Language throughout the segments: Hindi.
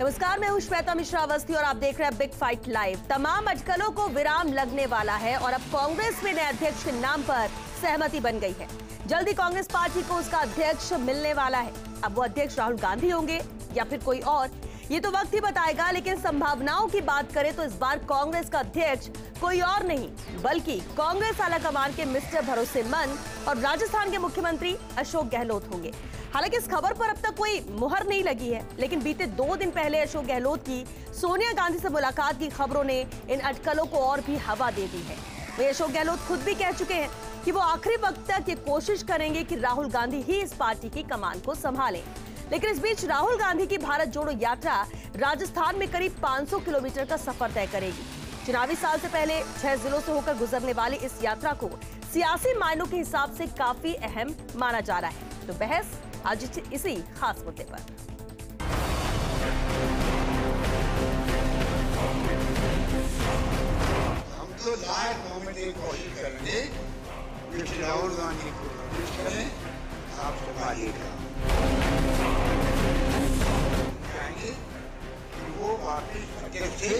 नमस्कार मैं हूं श्वेता मिश्रा अवस्थी और आप देख रहे हैं बिग फाइट लाइव तमाम अटकलों को विराम लगने वाला है और अब कांग्रेस में नए अध्यक्ष के नाम पर सहमति बन गई है जल्दी कांग्रेस पार्टी को उसका अध्यक्ष मिलने वाला है अब वो अध्यक्ष राहुल गांधी होंगे या फिर कोई और ये तो वक्त ही बताएगा लेकिन संभावनाओं की बात करें तो इस बार कांग्रेस का अध्यक्ष कोई और नहीं बल्कि कांग्रेस आला कमान के मिस्टर भरोसेमंद और राजस्थान के मुख्यमंत्री अशोक गहलोत होंगे हालांकि इस खबर पर अब तक कोई मुहर नहीं लगी है लेकिन बीते दो दिन पहले अशोक गहलोत की सोनिया गांधी से मुलाकात की खबरों ने इन अटकलों को और भी हवा दे दी है वे अशोक गहलोत खुद भी कह चुके हैं कि वो आखिरी वक्त तक ये कोशिश करेंगे कि राहुल गांधी ही इस पार्टी की कमान को संभालें लेकिन इस बीच राहुल गांधी की भारत जोड़ो यात्रा राजस्थान में करीब 500 किलोमीटर का सफर तय करेगी चुनावी साल से पहले छह जिलों से होकर गुजरने वाली इस यात्रा को सियासी मायनों के हिसाब से काफी अहम माना जा रहा है तो बहस आज इसी खास मुद्दे पर तो लायक कोशिश करेंगे राहुल गांधी को आप वो वापिस अध्यक्ष थे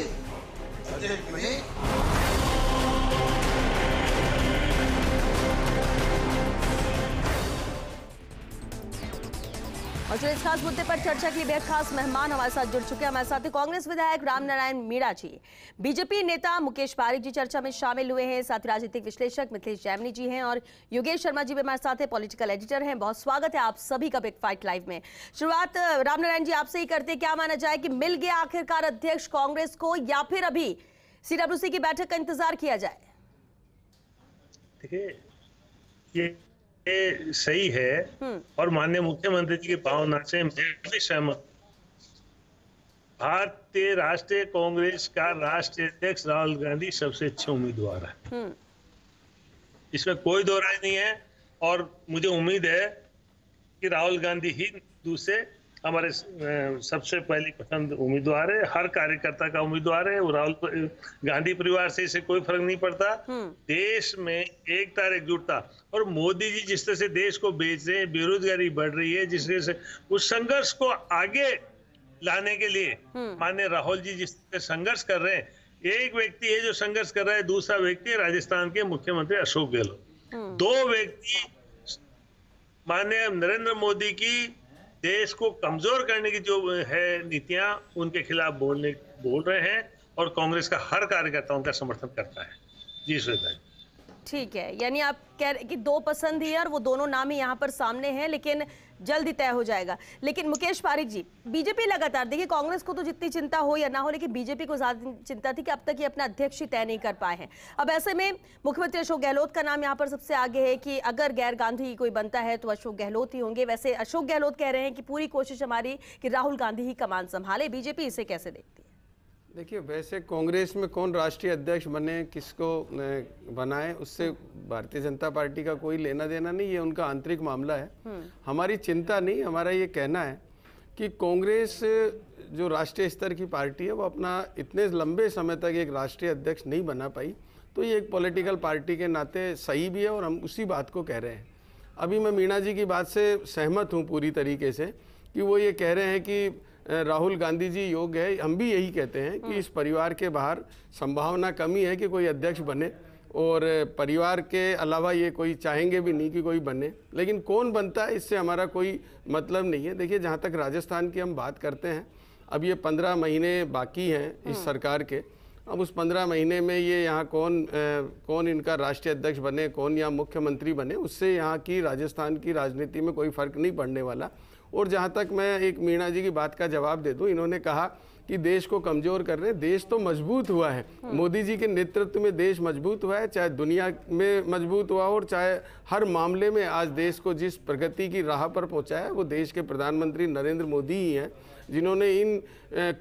अध्यक्ष में और जो इस खास मुद्दे पर चर्चा के लिए बेहद खास मेहमान हमारे साथ जुड़ चुके हैं हमारे साथ कांग्रेस विधायक रामनारायण मीणा जी बीजेपी नेता मुकेश पारिक जी चर्चा में शामिल हुए हैं साथ राजनीतिक विश्लेषक मिथिलेश जैमनी जी हैं और योगेश शर्मा जी भी हमारे साथ पॉलिटिकल एडिटर हैं बहुत स्वागत है आप सभी का बिग फाइट लाइव में शुरुआत रामनारायण जी आपसे ही करते क्या माना जाए कि मिल गया आखिरकार अध्यक्ष कांग्रेस को या फिर अभी सीडब्ल्यूसी की बैठक का इंतजार किया जाए देखिए सही है हम्म। और माननीय मुख्यमंत्री जी की भावना से मैं भी सहमत भारतीय राष्ट्रीय कांग्रेस का राष्ट्रीय अध्यक्ष राहुल गांधी सबसे अच्छे उम्मीदवार है हम्म। इसमें कोई दो राय नहीं है और मुझे उम्मीद है कि राहुल गांधी ही दूसरे हमारे सबसे पहली पसंद उम्मीदवार है हर कार्यकर्ता का उम्मीदवार है राहुल गांधी परिवार से इसे कोई फर्क नहीं पड़ता हम्म। देश में एकता एकजुटता और मोदी जी जिस तरह से देश को बेच रहे हैं बेरोजगारी बढ़ रही है जिस तरह से उस संघर्ष को आगे लाने के लिए हम्म। मान्य राहुल जी जिस तरह संघर्ष कर रहे हैं एक व्यक्ति है जो संघर्ष कर रहा है दूसरा व्यक्ति राजस्थान के मुख्यमंत्री अशोक गहलोत हम्म। दो व्यक्ति माननीय नरेंद्र मोदी की देश को कमजोर करने की जो है नीतियां उनके खिलाफ बोलने बोल रहे हैं और कांग्रेस का हर कार्यकर्ता उनका समर्थन करता है जी श्रेता जी ठीक है यानी आप कह रहे कि दो पसंद ही है और वो दोनों नाम ही यहाँ पर सामने हैं लेकिन जल्द ही तय हो जाएगा लेकिन मुकेश पारिक जी बीजेपी लगातार देखिए कांग्रेस को तो जितनी चिंता हो या ना हो लेकिन बीजेपी को ज़्यादा चिंता थी कि अब तक ये अपना अध्यक्ष ही तय नहीं कर पाए हैं अब ऐसे में मुख्यमंत्री अशोक गहलोत का नाम यहाँ पर सबसे आगे है कि अगर गैर गांधी कोई बनता है तो अशोक गहलोत ही होंगे वैसे अशोक गहलोत कह रहे हैं कि पूरी कोशिश हमारी कि राहुल गांधी ही कमान संभाले बीजेपी इसे कैसे देखती देखिए वैसे कांग्रेस में कौन राष्ट्रीय अध्यक्ष बने किसको बनाए उससे भारतीय जनता पार्टी का कोई लेना देना नहीं ये उनका आंतरिक मामला है हम्म। हमारी चिंता नहीं हमारा ये कहना है कि कांग्रेस जो राष्ट्रीय स्तर की पार्टी है वो अपना इतने लंबे समय तक एक राष्ट्रीय अध्यक्ष नहीं बना पाई तो ये एक पॉलिटिकल पार्टी के नाते सही भी है और हम उसी बात को कह रहे हैं अभी मैं मीणा जी की बात से सहमत हूँ पूरी तरीके से कि वो ये कह रहे हैं कि राहुल गांधी जी योग्य है हम भी यही कहते हैं कि हाँ। इस परिवार के बाहर संभावना कमी है कि कोई अध्यक्ष बने और परिवार के अलावा ये कोई चाहेंगे भी नहीं कि कोई बने लेकिन कौन बनता है इससे हमारा कोई मतलब नहीं है देखिए जहाँ तक राजस्थान की हम बात करते हैं अब ये पंद्रह महीने बाकी हैं इस हाँ। सरकार के अब उस पंद्रह महीने में ये यहाँ कौन आ, कौन इनका राष्ट्रीय अध्यक्ष बने कौन यहाँ मुख्यमंत्री बने उससे यहाँ की राजस्थान की राजनीति में कोई फर्क नहीं पड़ने वाला और जहाँ तक मैं एक मीणा जी की बात का जवाब दे दूँ इन्होंने कहा कि देश को कमज़ोर कर रहे हैं देश तो मजबूत हुआ है हम्म। मोदी जी के नेतृत्व में देश मजबूत हुआ है चाहे दुनिया में मजबूत हुआ हो और चाहे हर मामले में आज देश को जिस प्रगति की राह पर पहुंचा है वो देश के प्रधानमंत्री नरेंद्र मोदी ही हैं जिन्होंने इन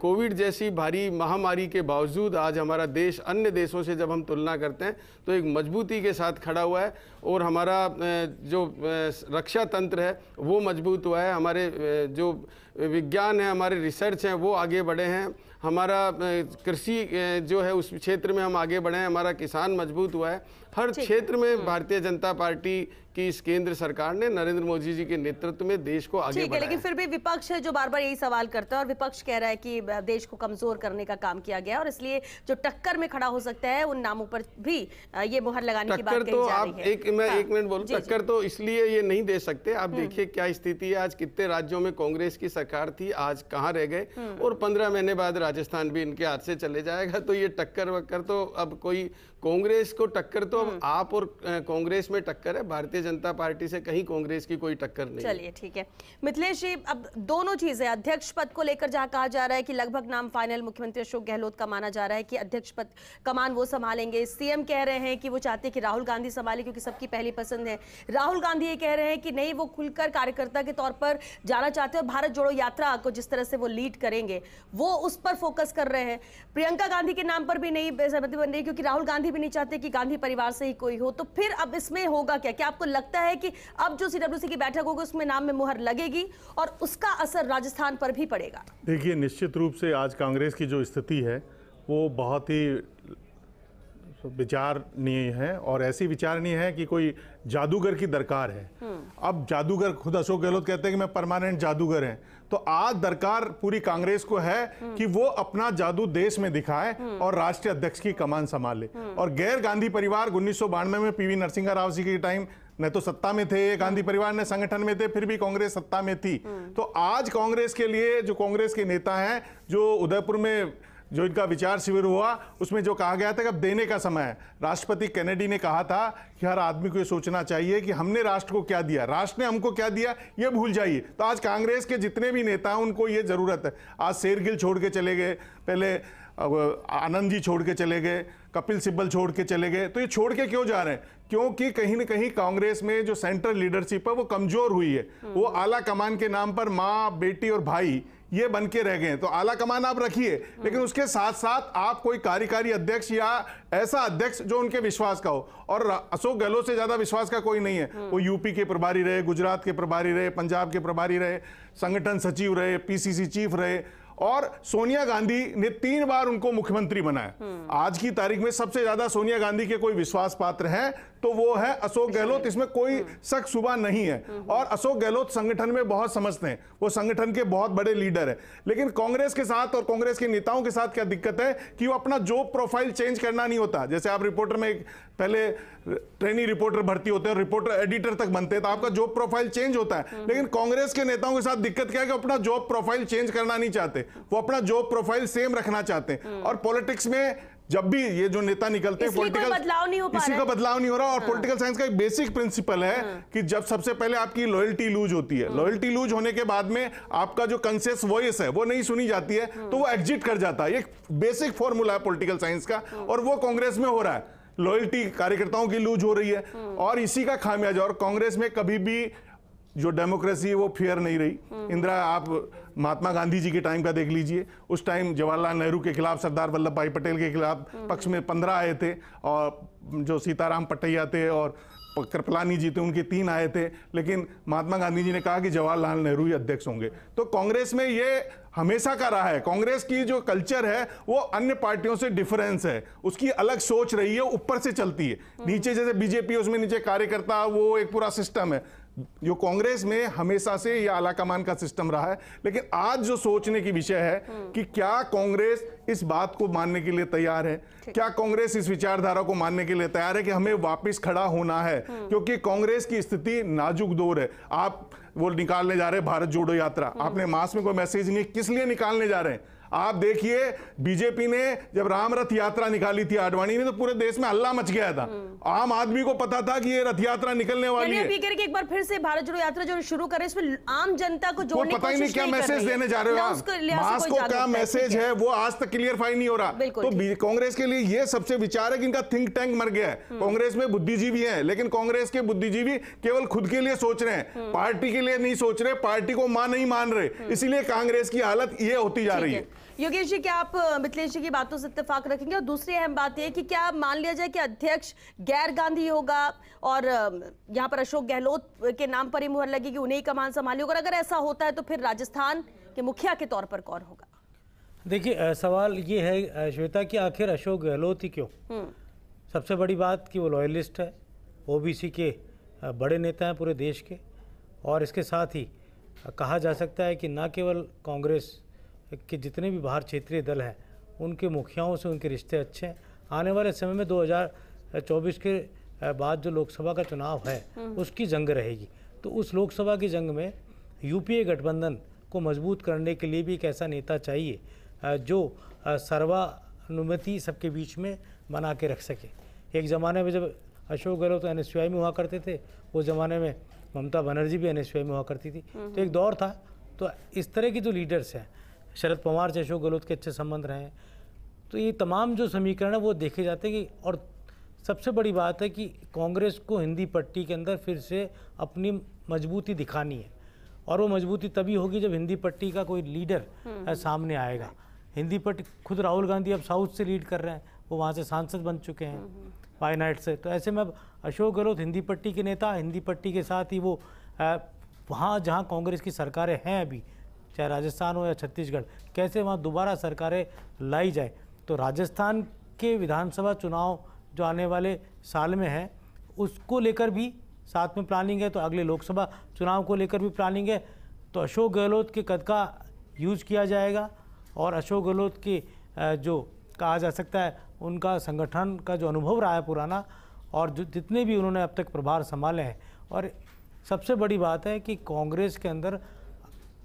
कोविड जैसी भारी महामारी के बावजूद आज हमारा देश अन्य देशों से जब हम तुलना करते हैं तो एक मजबूती के साथ खड़ा हुआ है और हमारा जो रक्षा तंत्र है वो मजबूत हुआ है हमारे जो विज्ञान है हमारे रिसर्च हैं वो आगे बढ़े हैं हमारा कृषि जो है उस क्षेत्र में हम आगे बढ़े हैं हमारा किसान मजबूत हुआ है हर क्षेत्र में हम्म। भारतीय जनता पार्टी कि इस केंद्र सरकार ने नरेंद्र मोदी जी के नेतृत्व में देश को आगे बढ़ाया लेकिन फिर भी विपक्ष है जो बार बार यही सवाल करता है और विपक्ष कह रहा है कि देश को कमजोर करने का काम किया गया और इसलिए जो टक्कर में खड़ा हो सकता है उन नामों पर भी ये मुहर लगाने की बात तो आप एक मैं हाँ, एक मिनट बोलू टक्कर तो इसलिए ये नहीं दे सकते आप हम्म। देखिए क्या स्थिति है आज कितने राज्यों में कांग्रेस की सरकार थी आज कहाँ रह गए हम्म। और पंद्रह महीने बाद राजस्थान भी इनके हाथ से चले जाएगा तो ये टक्कर वक्कर तो अब कोई कांग्रेस को टक्कर तो हम्म। आप और कांग्रेस में टक्कर है भारतीय जनता पार्टी से कहीं कांग्रेस की कोई टक्कर नहीं चलिए ठीक है मिथिलेश जी अब दोनों चीजें अध्यक्ष पद को लेकर जहां कहा जा रहा है कि लगभग नाम फाइनल मुख्यमंत्री अशोक गहलोत का माना जा रहा है कि अध्यक्ष पद कमान वो संभालेंगे सीएम कह रहे हैं कि वो चाहते हैं कि राहुल गांधी संभाले क्योंकि सबकी पहली पसंद है राहुल गांधी ये कह रहे हैं कि नहीं वो खुलकर कार्यकर्ता के तौर पर जाना चाहते हैं और भारत जोड़ो यात्रा को जिस तरह से वो लीड करेंगे वो उस पर फोकस कर रहे हैं प्रियंका गांधी के नाम पर भी नहीं सहमति बन रही क्योंकि राहुल गांधी भी नहीं चाहते कि गांधी परिवार से ही कोई हो तो फिर अब इसमें होगा क्या क्या आपको लगता है कि अब जो सी की बैठक होगी उसमें नाम में मुहर लगेगी और उसका असर राजस्थान पर भी पड़ेगा देखिए निश्चित रूप से आज कांग्रेस की जो स्थिति है वो बहुत ही विचारणीय है और ऐसी विचारणीय है कि कोई जादूगर की दरकार है हम्म। अब जादूगर खुद अशोक गहलोत कहते हैं कि मैं परमानेंट जादूगर हैं तो आज दरकार पूरी कांग्रेस को है हम्म। कि वो अपना जादू देश में दिखाए हम्म। और राष्ट्रीय अध्यक्ष की कमान संभाले और गैर गांधी परिवार उन्नीस में पीवी नरसिंह राव जी के टाइम न तो सत्ता में थे गांधी परिवार ने संगठन में थे फिर भी कांग्रेस सत्ता में थी तो आज कांग्रेस के लिए जो कांग्रेस के नेता हैं जो उदयपुर में जो इनका विचार शिविर हुआ उसमें जो कहा गया था कि अब देने का समय है राष्ट्रपति कैनेडी ने कहा था कि हर आदमी को ये सोचना चाहिए कि हमने राष्ट्र को क्या दिया राष्ट्र ने हमको क्या दिया ये भूल जाइए तो आज कांग्रेस के जितने भी नेता हैं उनको ये ज़रूरत है आज शेरगिल छोड़ के चले गए पहले आनंद जी छोड़ के चले गए कपिल सिब्बल छोड़ के चले गए तो ये छोड़ के क्यों जा रहे हैं क्योंकि कहीं ना कहीं कांग्रेस में जो सेंट्रल लीडरशिप है वो कमज़ोर हुई है वो आला कमान के नाम पर माँ बेटी और भाई ये बन के रह गए तो आला कमान आप रखिए लेकिन उसके साथ साथ आप कोई कार्यकारी अध्यक्ष या ऐसा अध्यक्ष जो उनके विश्वास का हो और अशोक गहलोत से ज्यादा विश्वास का कोई नहीं है हम्म। वो यूपी के प्रभारी रहे गुजरात के प्रभारी रहे पंजाब के प्रभारी रहे संगठन सचिव रहे पीसीसी चीफ रहे और सोनिया गांधी ने तीन बार उनको मुख्यमंत्री बनाया हम्म। आज की तारीख में सबसे ज्यादा सोनिया गांधी के कोई विश्वास पात्र हैं तो वो है अशोक अच्छा। गहलोत इसमें कोई शक हाँ। सुबह नहीं है हाँ, हाँ। और अशोक गहलोत संगठन में बहुत समझते हैं वो संगठन के बहुत बड़े लीडर है लेकिन कांग्रेस के साथ और कांग्रेस के नेताओं के साथ क्या दिक्कत है कि वो अपना जॉब प्रोफाइल चेंज करना नहीं होता जैसे आप रिपोर्टर में पहले ट्रेनी रिपोर्टर भर्ती होते हैं रिपोर्टर एडिटर तक बनते हैं तो आपका जॉब प्रोफाइल चेंज होता है लेकिन कांग्रेस के नेताओं के साथ दिक्कत क्या है कि अपना जॉब प्रोफाइल चेंज करना नहीं चाहते वो अपना जॉब प्रोफाइल सेम रखना चाहते हैं और पॉलिटिक्स में जब भी ये जो नेता निकलते हैं पॉलिटिकल बदलाव नहीं हो पा इसी का बदलाव नहीं हो रहा और पॉलिटिकल हाँ। साइंस का एक बेसिक प्रिंसिपल है हाँ। कि जब सबसे पहले आपकी लॉयल्टी लूज होती है लॉयल्टी हाँ। लूज होने के बाद में आपका जो कंसेस वॉइस है वो नहीं सुनी जाती है तो वो एग्जिट कर जाता है एक बेसिक फॉर्मूला है पोलिटिकल साइंस का और वो कांग्रेस में हो रहा है लॉयल्टी कार्यकर्ताओं की लूज हो रही है और इसी का खामियाजा और कांग्रेस में कभी भी जो डेमोक्रेसी है वो फेयर नहीं रही इंदिरा आप महात्मा गांधी जी के टाइम का देख लीजिए उस टाइम जवाहरलाल नेहरू के खिलाफ सरदार वल्लभ भाई पटेल के खिलाफ हम्म। पक्ष में पंद्रह आए थे और जो सीताराम पटैया थे और कृपलानी जी थे उनके तीन आए थे लेकिन महात्मा गांधी जी ने कहा कि जवाहरलाल नेहरू ही अध्यक्ष होंगे तो कांग्रेस में ये हमेशा का रहा है कांग्रेस की जो कल्चर है वो अन्य पार्टियों से डिफरेंस है उसकी अलग सोच रही है ऊपर से चलती है हम्म। नीचे जैसे बीजेपी उसमें नीचे कार्यकर्ता वो एक पूरा सिस्टम है जो कांग्रेस में हमेशा से यह आलाकमान का सिस्टम रहा है लेकिन आज जो सोचने की विषय है हम्म। कि क्या कांग्रेस इस बात को मानने के लिए तैयार है क्या कांग्रेस इस विचारधारा को मानने के लिए तैयार है कि हमें वापस खड़ा होना है हम्म। क्योंकि कांग्रेस की स्थिति नाजुक दौर है आप वो निकालने जा रहे हैं भारत जोड़ो यात्रा हम्म। आपने मास में कोई मैसेज नहीं किस लिए निकालने जा रहे हैं आप देखिए बीजेपी ने जब राम रथ यात्रा निकाली थी आडवाणी ने तो पूरे देश में हल्ला मच गया था हम्म। आम आदमी को पता था कि ये रथ यात्रा निकलने वाली है कि एक बार फिर से भारत जोड़ो यात्रा जो शुरू करे इसमें आम जनता को जो पता ही नहीं क्या मैसेज देने जा रहे हो आप क्या मैसेज है वो आज तक क्लियरफाई नहीं हो रहा तो कांग्रेस के लिए ये सबसे विचार है कि इनका थिंक टैंक मर गया है हम्म। कांग्रेस में बुद्धिजीवी है लेकिन कांग्रेस के बुद्धिजीवी केवल खुद के लिए सोच रहे हैं हम्म। पार्टी के लिए नहीं सोच रहे पार्टी को मां नहीं मान रहे इसीलिए कांग्रेस की हालत ये होती जा रही है योगेश जी क्या आप मिथिलेश जी की बातों से इतफाक रखेंगे और दूसरी अहम बात यह कि क्या मान लिया जाए कि अध्यक्ष गैर गांधी होगा और यहाँ पर अशोक गहलोत के नाम पर ही मुहर कि उन्हें ही कमान संभाली होगा अगर ऐसा होता है तो फिर राजस्थान के मुखिया के तौर पर कौन होगा देखिए सवाल ये है श्वेता कि आखिर अशोक गहलोत ही क्यों हम्म। सबसे बड़ी बात कि वो लॉयलिस्ट है ओबीसी के बड़े नेता हैं पूरे देश के और इसके साथ ही कहा जा सकता है कि ना केवल कांग्रेस के जितने भी बाहर क्षेत्रीय दल हैं उनके मुखियाओं से उनके रिश्ते अच्छे हैं आने वाले समय में 2024 के बाद जो लोकसभा का चुनाव है हम्म। उसकी जंग रहेगी तो उस लोकसभा की जंग में यूपीए गठबंधन को मजबूत करने के लिए भी एक ऐसा नेता चाहिए जो सर्वानुमति सबके बीच में बना के रख सके एक ज़माने में जब अशोक गहलोत तो एन में हुआ करते थे उस ज़माने में ममता बनर्जी भी एन में हुआ करती थी हम्म। तो एक दौर था तो इस तरह की जो लीडर्स हैं शरद पवार से अशोक गहलोत के अच्छे संबंध रहे तो ये तमाम जो समीकरण है वो देखे जाते हैं कि और सबसे बड़ी बात है कि कांग्रेस को हिंदी पट्टी के अंदर फिर से अपनी मजबूती दिखानी है और वो मजबूती तभी होगी जब हिंदी पट्टी का कोई लीडर हम्म। सामने आएगा हिंदी पट्टी खुद राहुल गांधी अब साउथ से लीड कर रहे हैं वो वहाँ से सांसद बन चुके हैं हम्म, हम्म। बाई नाइट से तो ऐसे में अब अशोक गहलोत हिंदी पट्टी के नेता हिंदी पट्टी के साथ ही वो वहाँ जहाँ कांग्रेस की सरकारें हैं अभी चाहे राजस्थान हो या छत्तीसगढ़ कैसे वहाँ दोबारा सरकारें लाई जाए तो राजस्थान के विधानसभा चुनाव जो आने वाले साल में है उसको लेकर भी साथ में प्लानिंग है तो अगले लोकसभा चुनाव को लेकर भी प्लानिंग है तो अशोक गहलोत के कद का यूज किया जाएगा और अशोक गहलोत के जो कहा जा सकता है उनका संगठन का जो अनुभव रहा है पुराना और जो जितने भी उन्होंने अब तक प्रभार संभाले हैं और सबसे बड़ी बात है कि कांग्रेस के अंदर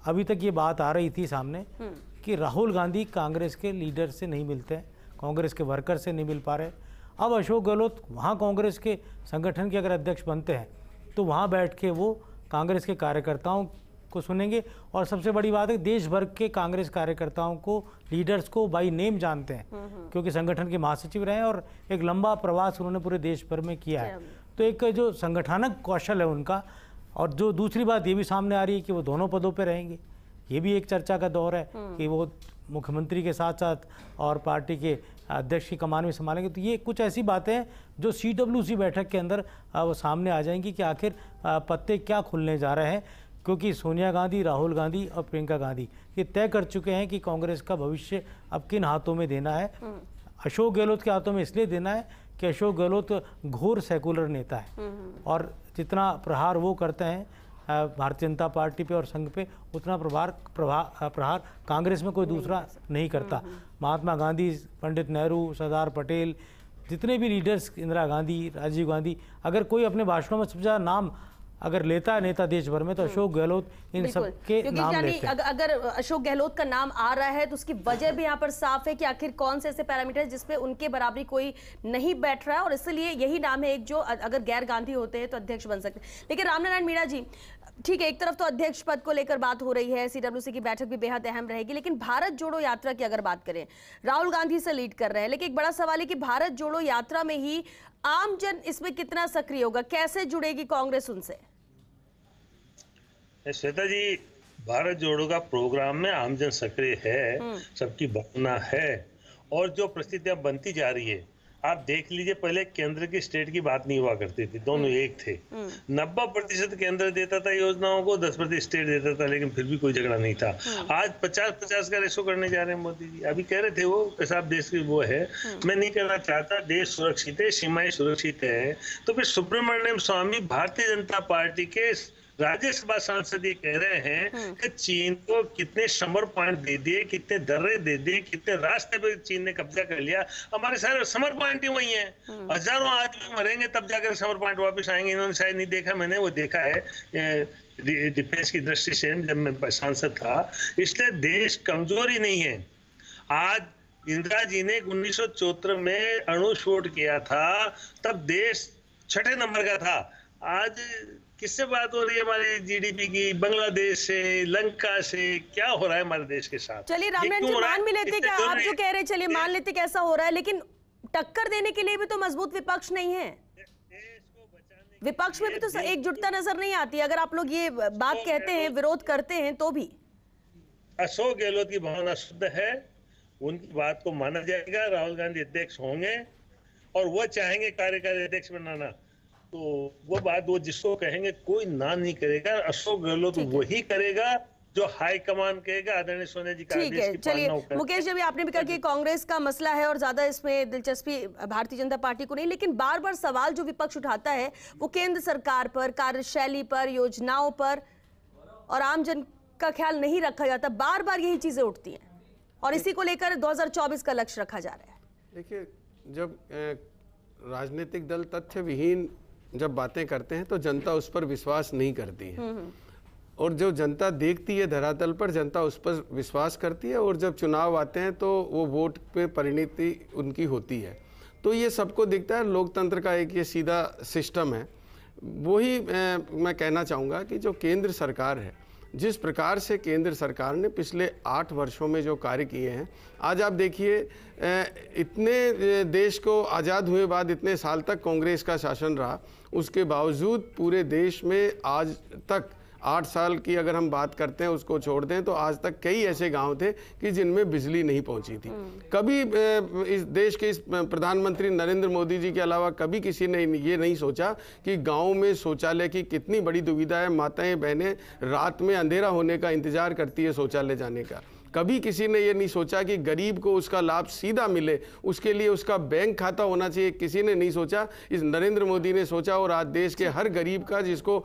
अभी तक ये बात आ रही थी सामने हम्म। कि राहुल गांधी कांग्रेस के लीडर से नहीं मिलते हैं कांग्रेस के वर्कर से नहीं मिल पा रहे अब अशोक गहलोत वहाँ कांग्रेस के संगठन के अगर अध्यक्ष बनते हैं तो वहाँ बैठ के वो कांग्रेस के कार्यकर्ताओं को सुनेंगे और सबसे बड़ी बात है देश भर के कांग्रेस कार्यकर्ताओं को लीडर्स को बाय नेम जानते हैं हम्म, हम्म। क्योंकि संगठन के महासचिव रहे हैं और एक लंबा प्रवास उन्होंने पूरे देश भर में किया है तो एक जो संगठनक कौशल है उनका और जो दूसरी बात ये भी सामने आ रही है कि वो दोनों पदों पर रहेंगे ये भी एक चर्चा का दौर है हम्म। कि वो मुख्यमंत्री के साथ साथ और पार्टी के अध्यक्ष की कमान में संभालेंगे तो ये कुछ ऐसी बातें हैं जो सी डब्ल्यू सी बैठक के अंदर वो सामने आ जाएंगी कि आखिर पत्ते क्या खुलने जा रहे हैं क्योंकि सोनिया गांधी राहुल गांधी और प्रियंका गांधी ये तय कर चुके हैं कि कांग्रेस का भविष्य अब किन हाथों में देना है हम्म। अशोक गहलोत के हाथों में इसलिए देना है कि अशोक गहलोत घोर सेकुलर नेता है हम्म। और जितना प्रहार वो करते हैं भारतीय जनता पार्टी पे और संघ पे उतना प्रभार प्रभा प्रहार कांग्रेस में कोई दूसरा नहीं करता हम्म, हम्म। महात्मा गांधी पंडित नेहरू सरदार पटेल जितने भी लीडर्स इंदिरा गांधी राजीव गांधी अगर कोई अपने भाषणों में सबसे ज़्यादा नाम अगर लेता है नेता देश भर में तो अशोक हम्म। गहलोत इन सब के नाम लेते हैं। अगर अशोक गहलोत का नाम आ रहा है तो उसकी वजह भी यहाँ पर साफ है कि आखिर कौन से ऐसे पैरामीटर जिसपे उनके बराबरी कोई नहीं बैठ रहा है और इसलिए यही नाम है एक जो अगर गैर गांधी होते हैं तो अध्यक्ष बन सकते हैं लेकिन रामनारायण मीणा जी ठीक है एक तरफ तो अध्यक्ष पद को लेकर बात हो रही है सीडब्ल्यूसी की बैठक भी बेहद अहम रहेगी लेकिन भारत जोड़ो यात्रा की अगर बात करें राहुल गांधी से लीड कर रहे हैं लेकिन एक बड़ा सवाल है कि भारत जोड़ो यात्रा में ही आम जन इसमें कितना सक्रिय होगा कैसे जुड़ेगी कांग्रेस उनसे श्वेता जी भारत जोड़ो का प्रोग्राम में आमजन सक्रिय है हम्म। सबकी भावना है और जो परिस्थितियां बनती जा रही है आप देख लीजिए पहले केंद्र की स्टेट की बात नहीं हुआ करती थी दोनों हम्म। एक थे हम्म। नब्बे प्रतिशत केंद्र देता था योजनाओं को दस प्रतिशत स्टेट देता था लेकिन फिर भी कोई झगड़ा नहीं था आज पचास पचास का रेशो करने जा रहे हैं मोदी जी अभी कह रहे थे वो पेशाब देश की वो है मैं नहीं कहना चाहता देश सुरक्षित है सीमाएं सुरक्षित है तो फिर सुब्रमण्यम स्वामी भारतीय जनता पार्टी के राज्यसभा सांसद ये कह रहे हैं हम्म। कि चीन को कितने समर पॉइंट दे दिए कितने दर्रे दे दिए कितने रास्ते पर चीन ने कब्जा कर लिया हमारे सारे समर पॉइंट ही वही है हम्म। हजारों आदमी मरेंगे तब जाकर समर पॉइंट वापस आएंगे इन्होंने शायद नहीं देखा मैंने वो देखा है डिफेंस की दृष्टि से जब मैं सांसद था इसलिए देश कमजोर ही नहीं है आज इंदिरा जी ने उन्नीस में अणु शोट किया था तब देश छठे नंबर का था आज किससे बात हो रही है हमारी जीडीपी की बांग्लादेश से लंका से क्या हो रहा है हमारे देश के साथ चलिए रामनाथ जी मान भी लेते क्या आप जो कह रहे चलिए मान लेते कैसा हो रहा है लेकिन टक्कर देने के लिए भी तो मजबूत विपक्ष नहीं है विपक्ष में भी तो एकजुटता नजर नहीं आती अगर आप लोग ये बात कहते हैं विरोध करते हैं तो भी अशोक गहलोत की भावना शुद्ध है उनकी बात को माना जाएगा राहुल गांधी अध्यक्ष होंगे और वह चाहेंगे कार्यकारी अध्यक्ष बनाना तो वो बात वो जिसको कहेंगे कोई ना नहीं करेगा अशोक गहलोत तो वही करेगा जो हाई कमान कहेगा आदरणीय सोनिया जी ठीक है चलिए मुकेश जी अभी आपने भी कहा कि कांग्रेस का मसला है और ज्यादा इसमें दिलचस्पी भारतीय जनता पार्टी को नहीं लेकिन बार बार सवाल जो विपक्ष उठाता है वो केंद्र सरकार पर कार्यशैली पर योजनाओं पर और आम जन का ख्याल नहीं रखा जाता बार बार यही चीजें उठती हैं और इसी को लेकर 2024 का लक्ष्य रखा जा रहा है देखिए जब राजनीतिक दल तथ्य विहीन जब बातें करते हैं तो जनता उस पर विश्वास नहीं करती है हम्म, हम्म। और जो जनता देखती है धरातल पर जनता उस पर विश्वास करती है और जब चुनाव आते हैं तो वो वोट पे परिणति उनकी होती है तो ये सबको दिखता है लोकतंत्र का एक ये सीधा सिस्टम है वही मैं कहना चाहूँगा कि जो केंद्र सरकार है जिस प्रकार से केंद्र सरकार ने पिछले आठ वर्षों में जो कार्य किए हैं आज आप देखिए इतने देश को आज़ाद हुए बाद इतने साल तक कांग्रेस का शासन रहा उसके बावजूद पूरे देश में आज तक आठ साल की अगर हम बात करते हैं उसको छोड़ दें तो आज तक कई ऐसे गांव थे कि जिनमें बिजली नहीं पहुंची थी हम्म। कभी इस देश के इस प्रधानमंत्री नरेंद्र मोदी जी के अलावा कभी किसी ने ये नहीं सोचा कि गाँव में शौचालय की कितनी बड़ी दुविधा है माताएँ बहनें रात में अंधेरा होने का इंतज़ार करती है शौचालय जाने का कभी किसी ने ये नहीं सोचा कि गरीब को उसका लाभ सीधा मिले उसके लिए उसका बैंक खाता होना चाहिए किसी ने नहीं सोचा इस नरेंद्र मोदी ने सोचा और आज देश के हर गरीब का जिसको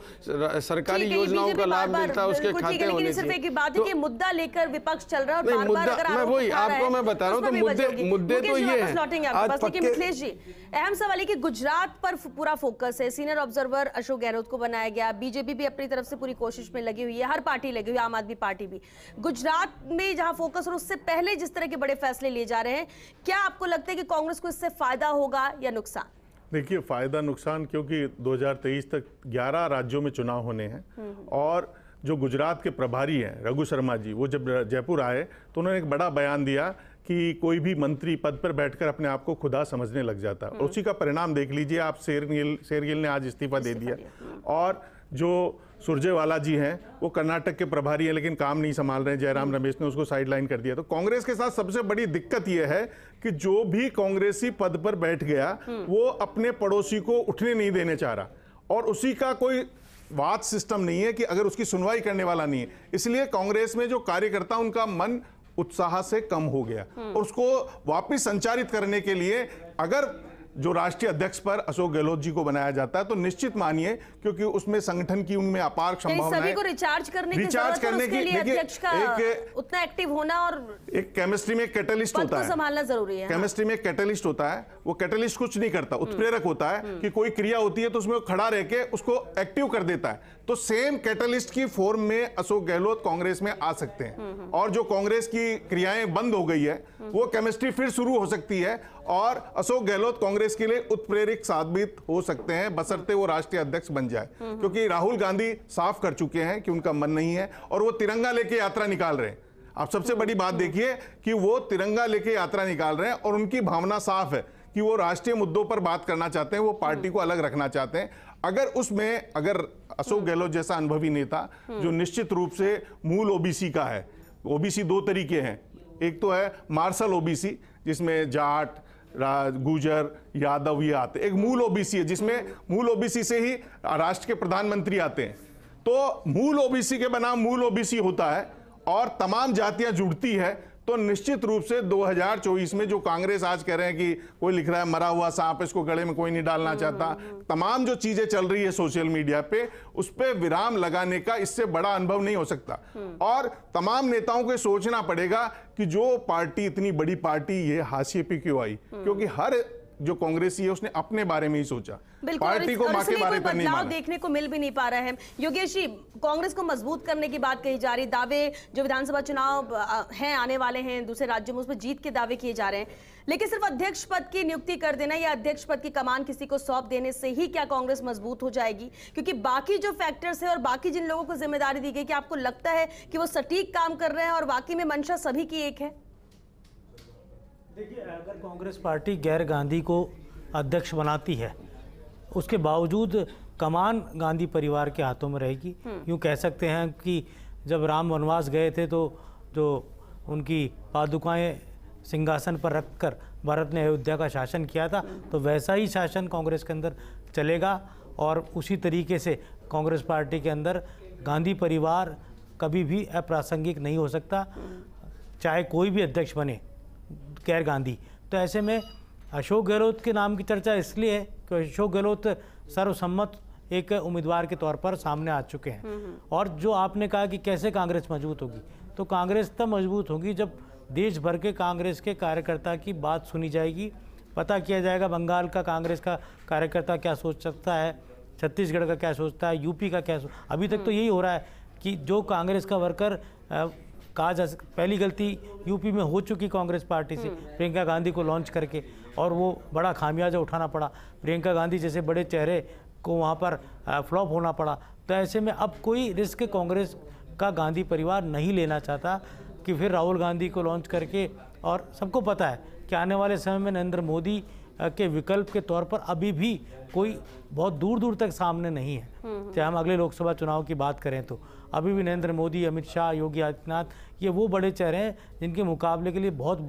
सरकारी योजनाओं का लाभ मिलता है उसके खाते होने चाहिए तो मुद्दा लेकर विपक्ष चल रहा है मुद्दा मैं वही आपको मैं बता रहा हूँ तो मुद्दे मुद्दे तो ये मिथिलेश जी अहम सवाल है कि गुजरात पर पूरा फोकस है सीनियर ऑब्जर्वर अशोक गहलोत को बनाया गया बीजेपी भी अपनी तरफ से पूरी कोशिश में लगी हुई है हर पार्टी लगी हुई है आम आदमी पार्टी भी गुजरात में जहां फोकस और उससे पहले जिस तरह के बड़े फैसले लिए जा रहे हैं क्या आपको लगता है कि कांग्रेस को इससे फायदा होगा या नुकसान देखिए फायदा नुकसान क्योंकि 2023 तक 11 राज्यों में चुनाव होने हैं हम्म। और जो गुजरात के प्रभारी हैं रघु शर्मा जी वो जब जयपुर आए तो उन्होंने एक बड़ा बयान दिया कि कोई भी मंत्री पद पर बैठकर अपने आप को खुदा समझने लग जाता है हम्म। उसी का परिणाम देख लीजिए आप शेरगिल शेरगिल ने आज इस्तीफा दे दिया हम्म। और जो सुरजेवाला जी हैं वो कर्नाटक के प्रभारी हैं लेकिन काम नहीं संभाल रहे हैं जयराम हम्म। रमेश ने उसको साइडलाइन कर दिया तो कांग्रेस के साथ सबसे बड़ी दिक्कत यह है कि जो भी कांग्रेसी पद पर बैठ गया हम्म। वो अपने पड़ोसी को उठने नहीं देने चाह रहा और उसी का कोई वाद सिस्टम नहीं है कि अगर उसकी सुनवाई करने वाला नहीं है इसलिए कांग्रेस में जो कार्यकर्ता उनका मन उत्साह से कम हो गया हम्म। और उसको वापिस संचारित करने के लिए अगर जो राष्ट्रीय अध्यक्ष पर अशोक गहलोत जी को बनाया जाता है तो निश्चित मानिए क्योंकि उसमें संगठन की उनमें अपार क्षमता को रिचार्ज करने रिचार्ज करने के लिए अध्यक्ष का एक, उतना एक्टिव होना और एक केमिस्ट्री में कैटलिस्ट होता है संभालना जरूरी है केमिस्ट्री हाँ। में कैटलिस्ट होता है वो कैटलिस्ट कुछ नहीं करता हम्म। उत्प्रेरक होता है हम्म। कि कोई क्रिया होती है तो उसमें खड़ा रह के उसको एक्टिव कर देता है तो सेम कैटलिस्ट की फॉर्म में अशोक गहलोत कांग्रेस में आ सकते हैं हम्म, और जो कांग्रेस की क्रियाएं बंद हो गई है वो केमिस्ट्री फिर शुरू हो सकती है और अशोक गहलोत कांग्रेस के लिए उत्प्रेरक साबित हो सकते हैं बसरते वो राष्ट्रीय अध्यक्ष बन जाए हम्म, हम्म। क्योंकि राहुल गांधी साफ कर चुके हैं कि उनका मन नहीं है और वो तिरंगा लेके यात्रा निकाल रहे हैं आप सबसे बड़ी बात हम्म। देखिए कि वो तिरंगा लेके यात्रा निकाल रहे हैं और उनकी भावना साफ है कि वो राष्ट्रीय मुद्दों पर बात करना चाहते हैं वो पार्टी को अलग रखना चाहते हैं अगर उसमें अगर अशोक गहलोत जैसा अनुभवी नेता जो निश्चित रूप से मूल ओबीसी का है ओबीसी दो तरीके हैं एक तो है मार्शल ओबीसी जिसमें जाट गुजर यादव ये आते एक मूल ओबीसी है जिसमें मूल ओबीसी से ही राष्ट्र के प्रधानमंत्री आते हैं तो मूल ओबीसी के बनाम मूल ओबीसी होता है और तमाम जातियां जुड़ती है तो निश्चित रूप से 2024 में जो कांग्रेस आज कह रहे हैं कि कोई लिख रहा है मरा हुआ सांप इसको गड़े में कोई नहीं डालना हम्म। चाहता तमाम जो चीजें चल रही है सोशल मीडिया पे उस पर विराम लगाने का इससे बड़ा अनुभव नहीं हो सकता हम्म। और तमाम नेताओं को सोचना पड़ेगा कि जो पार्टी इतनी बड़ी पार्टी ये हाशिए पे क्यों आई हम्म। क्योंकि हर जो कांग्रेसी है उसने अपने बारे में ही सोचा पार्टी को बाकी बारे पर नहीं माना देखने को मिल भी नहीं पा रहा है योगेश जी कांग्रेस को मजबूत करने की बात कही जा रही दावे जो विधानसभा चुनाव हैं आने वाले हैं दूसरे राज्यों में पर जीत के दावे किए जा रहे हैं लेकिन सिर्फ अध्यक्ष पद की नियुक्ति कर देना या अध्यक्ष पद की कमान किसी को सौंप देने से ही क्या कांग्रेस मजबूत हो जाएगी क्योंकि बाकी जो फैक्टर्स है और बाकी जिन लोगों को जिम्मेदारी दी गई कि आपको लगता है कि वो सटीक काम कर रहे हैं और बाकी में मंशा सभी की एक है देखिए अगर कांग्रेस पार्टी गैर गांधी को अध्यक्ष बनाती है उसके बावजूद कमान गांधी परिवार के हाथों में रहेगी हम्म। यूँ कह सकते हैं कि जब राम वनवास गए थे तो जो उनकी पादुकाएं सिंहासन पर रख कर भारत ने अयोध्या का शासन किया था हम्म। तो वैसा ही शासन कांग्रेस के अंदर चलेगा और उसी तरीके से कांग्रेस पार्टी के अंदर गांधी परिवार कभी भी अप्रासंगिक नहीं हो सकता हम्म। चाहे कोई भी अध्यक्ष बने कैर गांधी तो ऐसे में अशोक गहलोत के नाम की चर्चा इसलिए है कि अशोक गहलोत सर्वसम्मत एक उम्मीदवार के तौर पर सामने आ चुके हैं हम्म, हम्म। और जो आपने कहा कि कैसे कांग्रेस मजबूत होगी तो कांग्रेस तब मजबूत होगी जब देश भर के कांग्रेस के कार्यकर्ता की बात सुनी जाएगी पता किया जाएगा बंगाल का कांग्रेस का कार्यकर्ता क्या सोच सकता है छत्तीसगढ़ का क्या सोचता है यूपी का क्या सोच अभी तक तो हम्म। यही हो रहा है कि जो कांग्रेस का वर्कर कहा जा पहली गलती यूपी में हो चुकी कांग्रेस पार्टी से हम्म। प्रियंका गांधी को लॉन्च करके और वो बड़ा खामियाजा उठाना पड़ा प्रियंका गांधी जैसे बड़े चेहरे को वहाँ पर फ्लॉप होना पड़ा तो ऐसे में अब कोई रिस्क कांग्रेस का गांधी परिवार नहीं लेना चाहता कि फिर राहुल गांधी को लॉन्च करके और सबको पता है कि आने वाले समय में नरेंद्र मोदी के विकल्प के तौर पर अभी भी कोई बहुत दूर दूर तक सामने नहीं है हम्म। चाहे हम अगले लोकसभा चुनाव की बात करें तो अभी भी नरेंद्र मोदी अमित शाह योगी आदित्यनाथ ये वो बड़े चेहरे हैं जिनके मुकाबले के लिए बहुत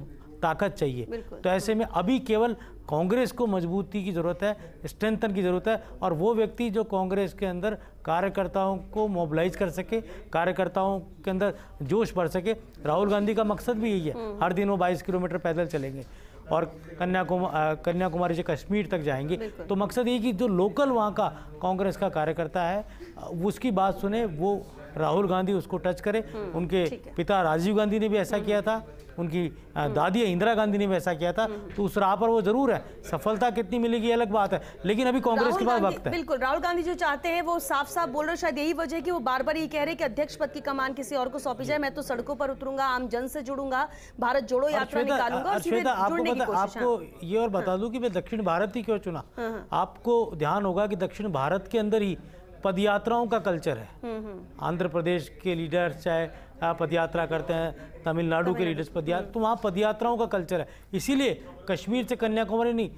ताकत चाहिए तो ऐसे में अभी केवल कांग्रेस को मजबूती की ज़रूरत है स्ट्रेंथन की ज़रूरत है और वो व्यक्ति जो कांग्रेस के अंदर कार्यकर्ताओं को मोबिलाइज कर सके कार्यकर्ताओं के अंदर जोश भर सके राहुल गांधी का मकसद भी यही है हम्म। हर दिन वो 22 किलोमीटर पैदल चलेंगे और कन्याकुमारी कन्याकुमारी से कश्मीर तक जाएंगे तो मकसद ये कि जो लोकल वहाँ का कांग्रेस का कार्यकर्ता है उसकी बात सुने वो राहुल गांधी उसको टच करे हम्म, उनके पिता राजीव गांधी ने भी ऐसा हम्म। किया था उनकी हम्म। दादी इंदिरा गांधी ने भी ऐसा किया था तो उस राह पर वो जरूर है सफलता कितनी मिलेगी अलग बात है लेकिन अभी कांग्रेस के पास वक्त है बिल्कुल राहुल गांधी जो चाहते हैं वो साफ साफ बोल रहे शायद यही वजह कि वो बार बार ये कह रहे कि अध्यक्ष पद की कमान किसी और को सौंपी जाए मैं तो सड़कों पर उतरूंगा आम जन से जुड़ूंगा भारत जोड़ो यात्रा आपको आपको ये और बता हाँ। दू की मैं दक्षिण भारत ही क्यों चुना हाँ, हाँ। आपको ध्यान होगा की दक्षिण भारत के अंदर ही पदयात्राओं का कल्चर है हम्म, हम्म। आंध्र प्रदेश के लीडर्स चाहे पदयात्रा करते हैं तमिलनाडु के लीडर्स पदयात्रा तो वहाँ पदयात्राओं का कल्चर है इसीलिए कश्मीर से कन्याकुमारी नहीं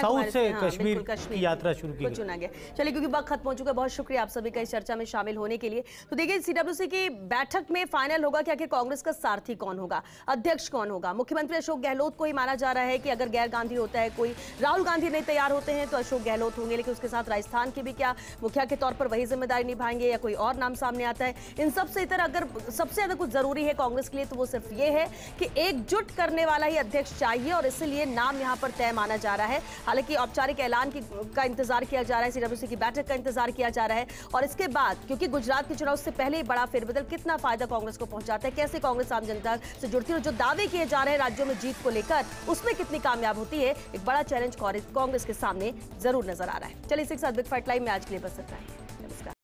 साउथ से हाँ, कश्मीर की यात्रा शुरू की चुना गया चलिए क्योंकि वक्त खत्म हो चुका है बहुत शुक्रिया आप सभी का इस चर्चा में शामिल होने के लिए तो देखिए सीडब्ल्यूसी की बैठक में फाइनल होगा कि आखिर कांग्रेस का सारथी कौन होगा अध्यक्ष कौन होगा मुख्यमंत्री अशोक गहलोत को ही माना जा रहा है कि अगर गैर गांधी होता है कोई राहुल गांधी नहीं तैयार होते हैं तो अशोक गहलोत होंगे लेकिन उसके साथ राजस्थान के भी क्या मुखिया के तौर पर वही जिम्मेदारी निभाएंगे या कोई और नाम सामने आता है इन सबसे इतर अगर सबसे ज्यादा कुछ जरूरी है कांग्रेस के लिए तो वो सिर्फ ये है कि एकजुट करने वाला ही अध्यक्ष चाहिए और इसलिए नाम यहाँ पर तय माना जा रहा है हालांकि औपचारिक ऐलान की का इंतजार किया जा रहा है सीडब्ल्यूसी की बैठक का इंतजार किया जा रहा है और इसके बाद क्योंकि गुजरात के चुनाव से पहले ही बड़ा फेरबदल कितना फायदा कांग्रेस को पहुंचाता है कैसे कांग्रेस आम जनता से जुड़ती है जो दावे किए जा रहे हैं राज्यों में जीत को लेकर उसमें कितनी कामयाब होती है एक बड़ा चैलेंज कांग्रेस के सामने जरूर नजर आ रहा है चलिए इसके साथ बिग फाइट लाइव में आज के लिए बस सकता है